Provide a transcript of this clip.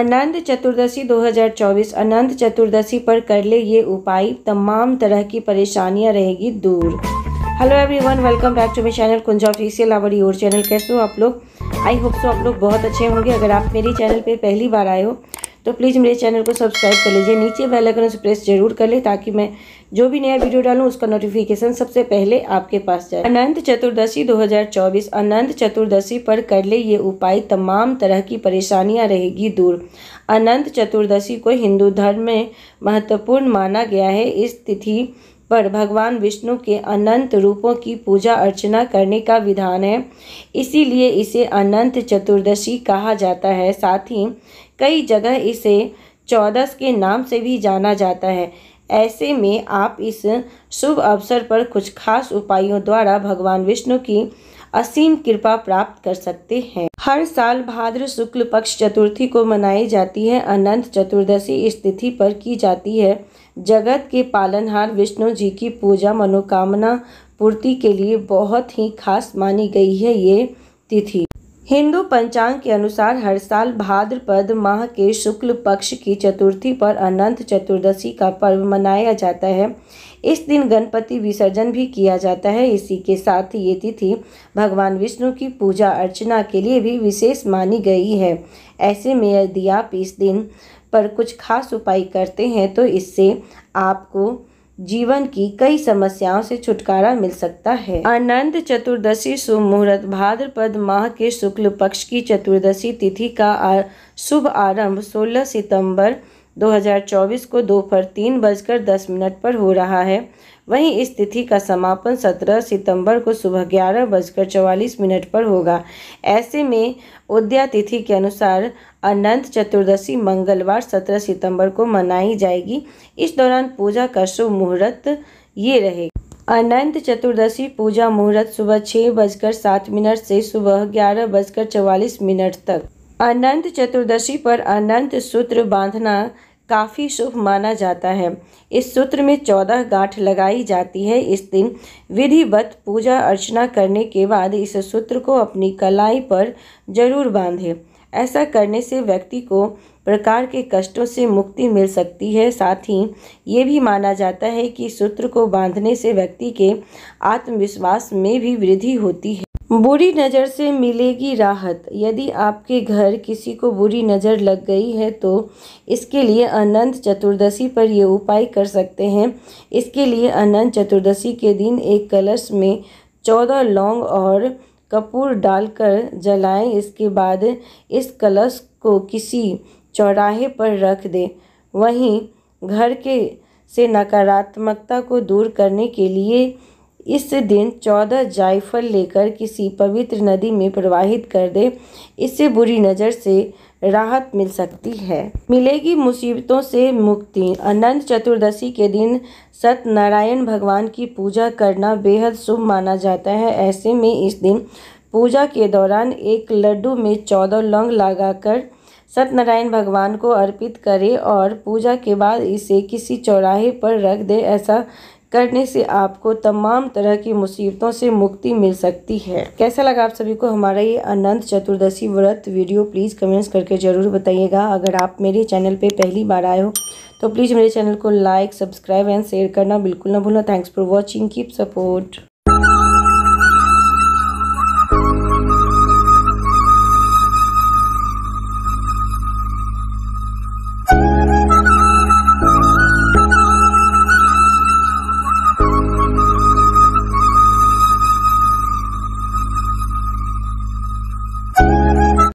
अनंत चतुर्दशी 2024 अनंत चतुर्दशी पर कर ले ये उपाय तमाम तरह की परेशानियां रहेगी दूर hello everyone welcome back to my channel Kunja official our your channel कैसे हो आप लोग आई होप सो आप लोग बहुत अच्छे होंगे अगर आप मेरी चैनल पे पहली बार आए हो तो प्लीज़ मेरे चैनल को सब्सक्राइब कर लीजिए नीचे बेल आइकन से प्रेस जरूर कर लें ताकि मैं जो भी नया वीडियो डालूँ उसका नोटिफिकेशन सबसे पहले आपके पास जाए अनंत चतुर्दशी 2024 अनंत चतुर्दशी पर कर ले ये उपाय तमाम तरह की परेशानियाँ रहेगी दूर अनंत चतुर्दशी को हिंदू धर्म में महत्वपूर्ण माना गया है इस तिथि पर भगवान विष्णु के अनंत रूपों की पूजा अर्चना करने का विधान है इसीलिए इसे अनंत चतुर्दशी कहा जाता है साथ ही कई जगह इसे चौदस के नाम से भी जाना जाता है ऐसे में आप इस शुभ अवसर पर कुछ खास उपायों द्वारा भगवान विष्णु की असीम कृपा प्राप्त कर सकते हैं हर साल भाद्र शुक्ल पक्ष चतुर्थी को मनाई जाती है अनंत चतुर्दशी इस तिथि पर की जाती है जगत के पालनहार विष्णु जी की पूजा मनोकामना पूर्ति के लिए बहुत ही खास मानी गई है ये तिथि हिंदू पंचांग के अनुसार हर साल भाद्रपद माह के शुक्ल पक्ष की चतुर्थी पर अनंत चतुर्दशी का पर्व मनाया जाता है इस दिन गणपति विसर्जन भी किया जाता है इसी के साथ ये तिथि भगवान विष्णु की पूजा अर्चना के लिए भी विशेष मानी गई है ऐसे में यदि आप इस दिन पर कुछ खास उपाय करते हैं तो इससे आपको जीवन की कई समस्याओं से छुटकारा मिल सकता है अनंत चतुर्दशी शुभ मुहूर्त भाद्रपद माह के शुक्ल पक्ष की चतुर्दशी तिथि का शुभ आरंभ 16 सितंबर 2024 को दोपहर तीन बजकर दस मिनट पर हो रहा है वहीं इस तिथि का समापन 17 सितंबर को सुबह ग्यारह बजकर चौवालीस मिनट पर होगा ऐसे में उद्या तिथि के अनुसार अनंत चतुर्दशी मंगलवार 17 सितंबर को मनाई जाएगी इस दौरान पूजा का शुभ मुहूर्त ये रहेगा अनंत चतुर्दशी पूजा मुहूर्त सुबह छः बजकर सात मिनट से सुबह ग्यारह बजकर चवालीस मिनट तक अनंत चतुर्दशी पर अनंत सूत्र बांधना काफ़ी शुभ माना जाता है इस सूत्र में चौदह गांठ लगाई जाती है इस दिन विधिवत पूजा अर्चना करने के बाद इस सूत्र को अपनी कलाई पर जरूर बांधें ऐसा करने से व्यक्ति को प्रकार के कष्टों से मुक्ति मिल सकती है साथ ही ये भी माना जाता है कि सूत्र को बांधने से व्यक्ति के आत्मविश्वास में भी वृद्धि होती है बुरी नज़र से मिलेगी राहत यदि आपके घर किसी को बुरी नज़र लग गई है तो इसके लिए अनंत चतुर्दशी पर यह उपाय कर सकते हैं इसके लिए अनंत चतुर्दशी के दिन एक कलश में चौदह लौंग और कपूर डालकर जलाएं इसके बाद इस कलश को किसी चौराहे पर रख दें वहीं घर के से नकारात्मकता को दूर करने के लिए इस दिन चौदह जायफल लेकर किसी पवित्र नदी में प्रवाहित कर दे इससे बुरी नज़र से राहत मिल सकती है मिलेगी मुसीबतों से मुक्ति अनंत चतुर्दशी के दिन सत्यनारायण भगवान की पूजा करना बेहद शुभ माना जाता है ऐसे में इस दिन पूजा के दौरान एक लड्डू में चौदह लौंग लगाकर सत्यनारायण भगवान को अर्पित करें और पूजा के बाद इसे किसी चौराहे पर रख दे ऐसा करने से आपको तमाम तरह की मुसीबतों से मुक्ति मिल सकती है कैसा लगा आप सभी को हमारा ये अनंत चतुर्दशी व्रत वीडियो प्लीज़ कमेंट्स करके ज़रूर बताइएगा अगर आप मेरे चैनल पर पहली बार आए हो तो प्लीज़ मेरे चैनल को लाइक सब्सक्राइब एंड शेयर करना बिल्कुल ना भूलना thanks for watching keep support